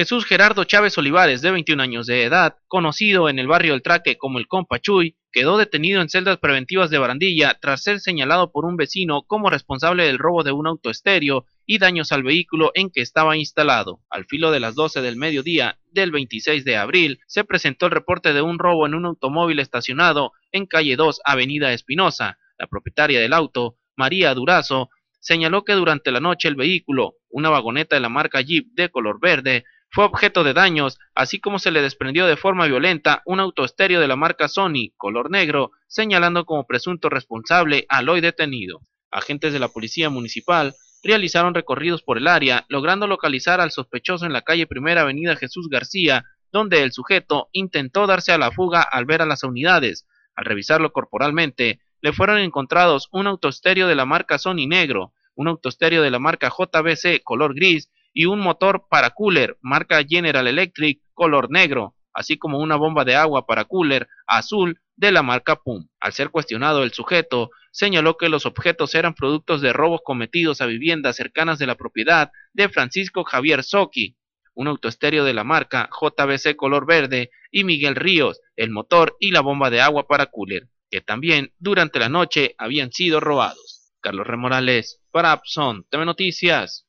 Jesús Gerardo Chávez Olivares, de 21 años de edad, conocido en el barrio El Traque como el Compachuy, quedó detenido en celdas preventivas de Barandilla tras ser señalado por un vecino como responsable del robo de un auto estéreo y daños al vehículo en que estaba instalado. Al filo de las 12 del mediodía del 26 de abril, se presentó el reporte de un robo en un automóvil estacionado en calle 2, Avenida Espinosa. La propietaria del auto, María Durazo, señaló que durante la noche el vehículo, una vagoneta de la marca Jeep de color verde, fue objeto de daños, así como se le desprendió de forma violenta un auto de la marca Sony, color negro, señalando como presunto responsable al hoy detenido. Agentes de la Policía Municipal realizaron recorridos por el área, logrando localizar al sospechoso en la calle Primera Avenida Jesús García, donde el sujeto intentó darse a la fuga al ver a las unidades. Al revisarlo corporalmente, le fueron encontrados un auto de la marca Sony negro, un auto de la marca JBC color gris y un motor para cooler marca General Electric color negro, así como una bomba de agua para cooler azul de la marca PUM. Al ser cuestionado el sujeto, señaló que los objetos eran productos de robos cometidos a viviendas cercanas de la propiedad de Francisco Javier Soki, un autoestéreo de la marca JBC color verde y Miguel Ríos, el motor y la bomba de agua para cooler, que también durante la noche habían sido robados. Carlos Remorales, para Abson, TV Noticias.